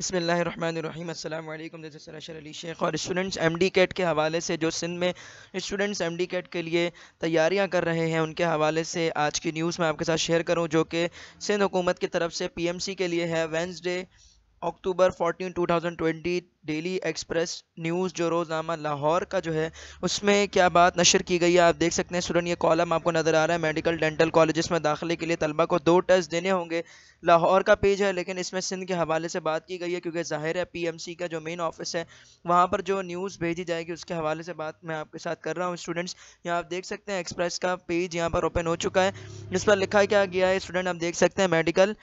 बसमीम सरशर अली शेख और students M D cat के हवाले से जो सिंध में स्टूडेंट्स एम डी कैट के लिए तैयारियां कर रहे हैं उनके हवाले से आज की न्यूज़ मैं आपके साथ शेयर करूं जो कि सिंध हुकूमत की तरफ से पी एम सी के लिए है Wednesday October 14 2020 daily express news जो रोज़नामा लाहौर का जो है उसमें क्या बात नशर की गई है आप देख सकते हैं स्टूडेंट ये कॉलम आपको नज़र आ रहा है मेडिकल डेंटल कॉलेज में दाखिले के लिए तलबा को दो टेस्ट देने होंगे लाहौर का पेज है लेकिन इसमें सिंध के हवाले से बात की गई है क्योंकि ज़ाहिर है पी का जो मेन ऑफिस है वहाँ पर जो न्यूज़ भेजी जाएगी उसके हवाले से बात मैं आपके साथ कर रहा हूँ स्टूडेंट्स यहाँ आप देख सकते हैं एक्सप्रेस का पेज यहाँ पर ओपन हो चुका है जिस पर लिखा क्या गया है स्टूडेंट आप देख सकते हैं मेडिकल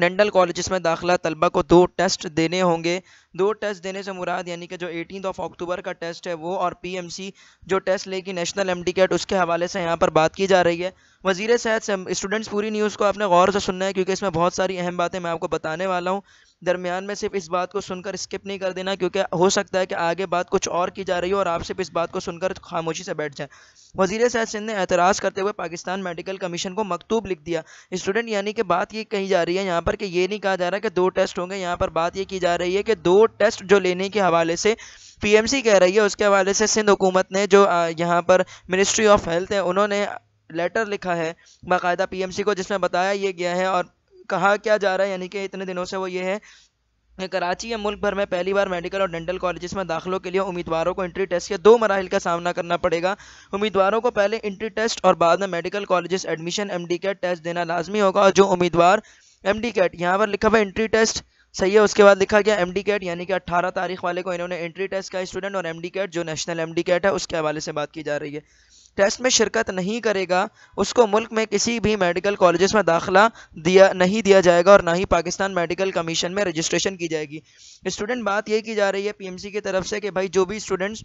डेंटल कॉलेज में दाखिला तलबा को दो टेस्ट देने होंगे दो टेस्ट देने से मुराद यानी कि जो एटीन ऑफ अक्टूबर का टेस्ट है वो और पीएमसी जो टेस्ट लेगी नेशनल एम डी कैट उसके हवाले से यहाँ पर बात की जा रही है वजीर सेहत से स्टूडेंट्स पूरी न्यूज़ को आपने गौर से सुनना है क्योंकि इसमें बहुत सारी अहम बातें मैं आपको बताने वाला हूँ दरमियान में सिर्फ इस बात को सुनकर स्किप नहीं कर देना क्योंकि हो सकता है कि आगे बात कुछ और की जा रही हो और आप सिर्फ इस बात को सुनकर खामोशी से बैठ जाएं वजीर साहब सिंध ने एतराज़ करते हुए पाकिस्तान मेडिकल कमीशन को मकतूब लिख दिया स्टूडेंट यानी कि बात ये कही जा रही है यहाँ पर कि ये नहीं कहा जा रहा कि दो टेस्ट होंगे यहाँ पर बात ये की जा रही है कि दो टेस्ट जो लेने के हवाले से पी कह रही है उसके हवाले से सिंध हुकूमत ने जो यहाँ पर मिनिस्ट्री ऑफ हेल्थ है उन्होंने लेटर लिखा है बाकायदा पीएमसी को जिसमें बताया ये गया है और कहा क्या जा रहा है यानी कि इतने दिनों से वो ये है कराची या मुल्क भर में पहली बार मेडिकल और डेंटल कॉलेजेस में दाखिलों के लिए उम्मीदवारों को इंट्री टेस्ट के दो मराहल का सामना करना पड़ेगा उम्मीदवारों को पहले इंट्री टेस्ट और बाद में medical colleges admission M D CAT test देना लाजमी होगा और जो उम्मीदवार एम डी कैट यहाँ पर लिखा हुआ इंट्री टेस्ट सही है उसके बाद लिखा गया एम डी कैट यानी कि 18 तारीख वाले को इन्होंने एंट्री टेस्ट का स्टूडेंट और एम डी कैट जो नेशनल एम डी कैट है उसके हवाले से बात की जा रही है टेस्ट में शिरकत नहीं करेगा उसको मुल्क में किसी भी मेडिकल कॉलेज में दाखिला दिया नहीं दिया जाएगा और ना ही पाकिस्तान मेडिकल कमीशन में रजिस्ट्रेशन की जाएगी स्टूडेंट बात यह की जा रही है पीएमसी की तरफ से कि भाई जो भी स्टूडेंट्स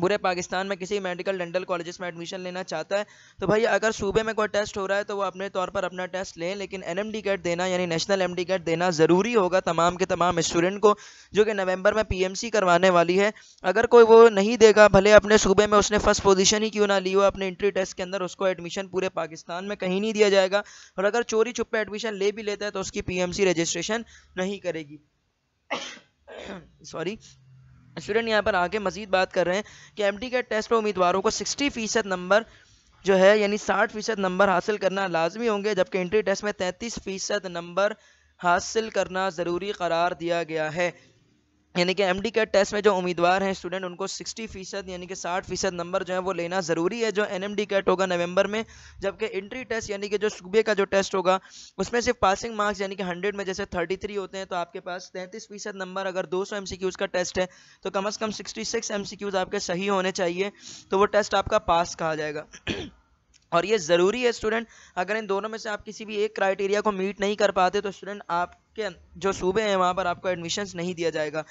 पूरे पाकिस्तान में किसी मेडिकल डेंटल कॉलेज में एडमिशन लेना चाहता है तो भाई अगर सूबे में कोई टेस्ट हो रहा है तो वो अपने तौर पर अपना टेस्ट लें लेकिन एन एम कैट देना यानी नेशनल एम कैट देना ज़रूरी होगा तमाम के तमाम स्टूडेंट को जो कि नवंबर में पीएमसी करवाने वाली है अगर कोई वो नहीं देगा भले अपने सूबे में उसने फर्स्ट पोजिशन ही क्यों ना ली हो अपने इंट्री टेस्ट के अंदर उसको एडमिशन पूरे पाकिस्तान में कहीं नहीं दिया जाएगा और अगर चोरी छुपे एडमिशन ले भी लेता है तो उसकी पी रजिस्ट्रेशन नहीं करेगी सॉरी स्टूडेंट यहाँ पर आगे मजीद बात कर रहे हैं कि एम के टेस्ट में उम्मीदवारों को सिक्सटी फीसद नंबर जो है यानी साठ फीसद नंबर हासिल करना लाजमी होंगे जबकि एंट्री टेस्ट में तैंतीस फीसद नंबर हासिल करना ज़रूरी करार दिया गया है यानी कि एमडी कैट टेस्ट में जो उम्मीदवार हैं स्टूडेंट उनको 60 फीसद यानी कि 60 फीसद नंबर जो है वो लेना ज़रूरी है जो एनएमडी कैट होगा नवंबर में जबकि इंट्री टेस्ट यानी कि जो सूबे का जो टेस्ट होगा उसमें सिर्फ पासिंग मार्क्स यानी कि 100 में जैसे 33 होते हैं तो आपके पास 33 फीसद नंबर अगर दो सौ का टेस्ट है तो कम अज़ कम सिक्सटी सिक्स आपके सही होने चाहिए तो वो टेस्ट आपका पास कहा जाएगा और ये ज़रूरी है स्टूडेंट अगर इन दोनों में से आप किसी भी एक क्राइटेरिया को मीट नहीं कर पाते तो स्टूडेंट आप के अं-, जो सूबे हैं वहाँ पर आपको एडमिशन नहीं दिया जाएगा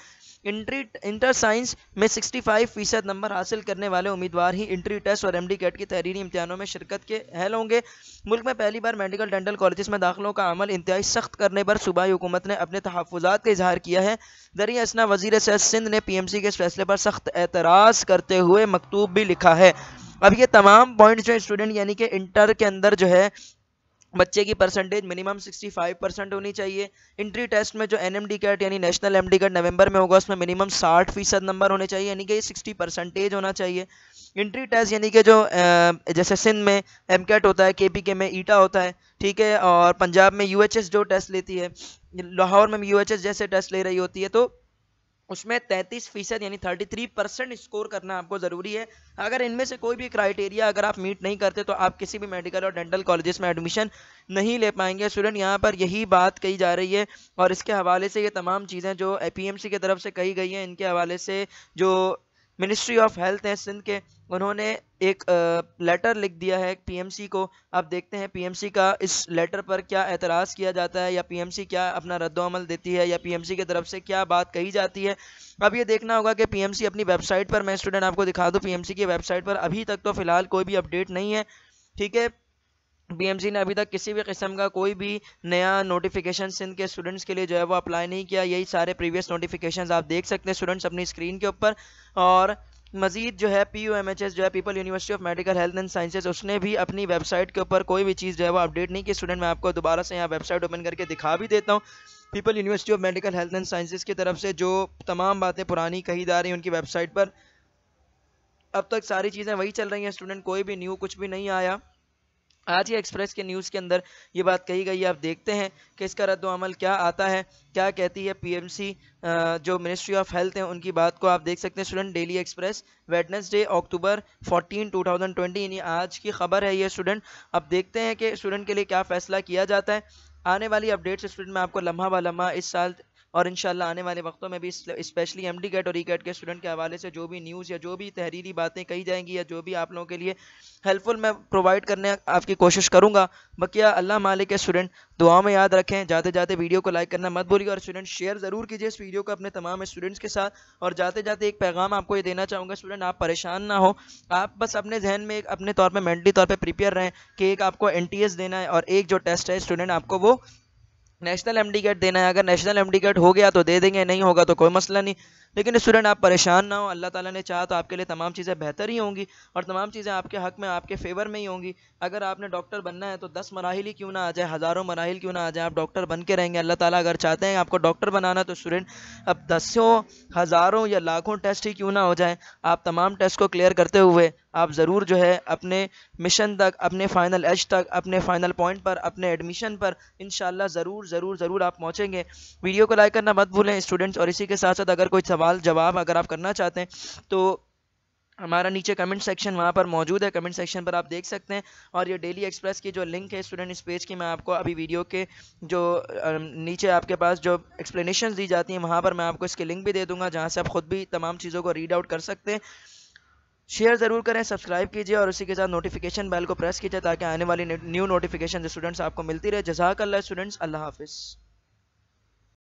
इंट्री इंटर साइंस में 65 फीसद नंबर हासिल करने वाले उम्मीदवार ही इंट्री टेस्ट और एमडी कैट की तहरीरी इम्तहानों में शिरकत के अहल होंगे मुल्क में पहली बार मेडिकल डेंटल कॉलेज में दाखिलों का अमल इंतहाई सख्त करने पर सूबाई हुकूमत ने अपने तहफात का इजहार किया है दरी असना वजीर सिंध ने पी एम सी के इस फैसले पर सख्त एतराज़ करते हुए मकतूब भी लिखा है अब ये तमाम पॉइंट जो स्टूडेंट यानी कि इंटर के अंदर जो है बच्चे की परसेंटेज मिनिमम 65 परसेंट होनी चाहिए इंट्री टेस्ट में जो एन एम डी कैट यानी नेशनल एम डी कैट नवंबर में होगा उसमें मिनिमम 60 फीसद नंबर होने चाहिए यानी कि 60 परसेंटेज होना चाहिए इंट्री टेस्ट यानी कि जो जैसे सिंध में एम कैट होता है के पी के में ईटा होता है ठीक है और पंजाब में यू एच एस जो टेस्ट लेती है लाहौर में यू एच एस जैसे टेस्ट ले रही होती है तो उसमें 33 फीसद यानी 33 परसेंट स्कोर करना आपको ज़रूरी है अगर इनमें से कोई भी क्राइटेरिया अगर आप मीट नहीं करते तो आप किसी भी मेडिकल और डेंटल कॉलेजेस में एडमिशन नहीं ले पाएंगे स्टूडेंट यहाँ पर यही बात कही जा रही है और इसके हवाले से ये तमाम चीज़ें जो ए की तरफ से कही गई हैं इनके हवाले से जो मिनिस्ट्री ऑफ हेल्थ है सिंध के उन्होंने एक लेटर लिख दिया है पीएमसी को आप देखते हैं पीएमसी का इस लेटर पर क्या एतराज़ किया जाता है या पीएमसी क्या अपना रद्दमल देती है या पीएमसी की तरफ से क्या बात कही जाती है अब ये देखना होगा कि पीएमसी अपनी वेबसाइट पर मैं स्टूडेंट आपको दिखा दूँ पी की वेबसाइट पर अभी तक तो फ़िलहाल कोई भी अपडेट नहीं है ठीक है बीएमसी ने अभी तक किसी भी किस्म का कोई भी नया नोटिफिकेशन सिंध के स्टूडेंट्स के लिए जो है वो अप्लाई नहीं किया यही सारे प्रीवियस नोटिफिकेशन आप देख सकते हैं स्टूडेंट्स अपनी स्क्रीन के ऊपर और मजीद जो है P U M H S जो है people university of medical health and sciences उसने भी अपनी वेबसाइट के ऊपर कोई भी चीज़ जो है वो अपडेट नहीं की स्टूडेंट मैं आपको दोबारा से यहाँ वेबसाइट ओपन करके दिखा भी देता हूँ people university of medical health and sciences की तरफ से जो तमाम बातें पुरानी कही जा रही हैं उनकी वेबसाइट पर अब तक सारी चीज़ें वही चल रही हैं स्टूडेंट कोई भी न्यू कुछ भी नहीं आया आज ही एक्सप्रेस के न्यूज़ के अंदर ये बात कही गई है आप देखते हैं कि इसका रद्द अमल क्या आता है क्या कहती है पीएमसी जो मिनिस्ट्री ऑफ हेल्थ है उनकी बात को आप देख सकते हैं student daily express Wednesday October 14 2020 यानी आज की खबर है ये स्टूडेंट अब देखते हैं कि स्टूडेंट के लिए क्या फैसला किया जाता है आने वाली अपडेट्स स्टूडेंट में आपको लम्हा ब लम्हा इस साल और इन आने वाले वक्तों में भी स्पेशली एम डी गेट और ई e गेट के स्टूडेंट के हवाले से जो भी न्यूज़ या जो भी तहरीरी बातें कही जाएंगी या जो भी आप लोगों के लिए हेल्पफुल मैं प्रोवाइड करने आपकी कोशिश करूँगा बकिया अल्लाह मालिक के स्टूडेंट दुआ में याद रखें जाते जाते वीडियो को लाइक करना मत भूलिए और स्टूडेंट शेयर ज़रूर कीजिए इस वीडियो को अपने तमाम स्टूडेंट्स के साथ और जाते जाते एक पैगाम आपको ये देना चाहूँगा स्टूडेंट आप परेशान ना हो आप बस अपने जहन में एक अपने तौर पर मैंटली तौर पर प्रिपेयर रहें कि एक आपको एन देना है और एक जो टेस्ट है स्टूडेंट आपको वो नेशनल एमडी देना है अगर नेशनल एमडी हो गया तो दे देंगे नहीं होगा तो कोई मसला नहीं लेकिन स्टूडेंट आप परेशान ना हो अल्लाह ताला ने चाहा तो आपके लिए तमाम चीज़ें बेहतर ही होंगी और तमाम चीज़ें आपके हक में आपके फेवर में ही होंगी अगर आपने डॉक्टर बनना है तो दस मराहल ही क्यों ना आ जाए हज़ारों मराहल क्यों ना आ जाए आप डॉक्टर बन के रहेंगे अल्लाह ताला अगर चाहते हैं आपको डॉक्टर बनाना तो स्टूडेंट अब दसों हज़ारों या लाखों टेस्ट ही क्यों ना हो जाए आप तमाम टेस्ट को क्लियर करते हुए आप ज़रूर जो है अपने मिशन तक अपने फ़ाइनल एज तक अपने फ़ाइनल पॉइंट पर अपने एडमिशन पर इन ज़रूर ज़रूर ज़रूर आप पहुँचेंगे वीडियो को लाइक करना मत भूलें स्टूडेंट्स और इसी के साथ साथ अगर कोई सवाल जवाब अगर आप करना चाहते हैं तो हमारा नीचे कमेंट सेक्शन वहाँ पर मौजूद है कमेंट सेक्शन पर आप देख सकते हैं और ये डेली एक्सप्रेस की जो लिंक है स्टूडेंट इस पेज की मैं आपको अभी वीडियो के जो नीचे आपके पास जो एक्सप्लेनेशन दी जाती हैं वहाँ पर मैं आपको इसके लिंक भी दे दूँगा जहाँ से आप ख़ुद भी तमाम चीज़ों को रीड आउट कर सकते हैं शेयर ज़रूर करें सब्सक्राइब कीजिए और उसी के साथ नोटिफिकेशन बेल को प्रेस कीजिए ताकि आने वाली न्यू नोटिफिकेशन स्टूडेंट्स आपको मिलती रहे जजाक स्टूडेंट्स अल्लाह हाफिज़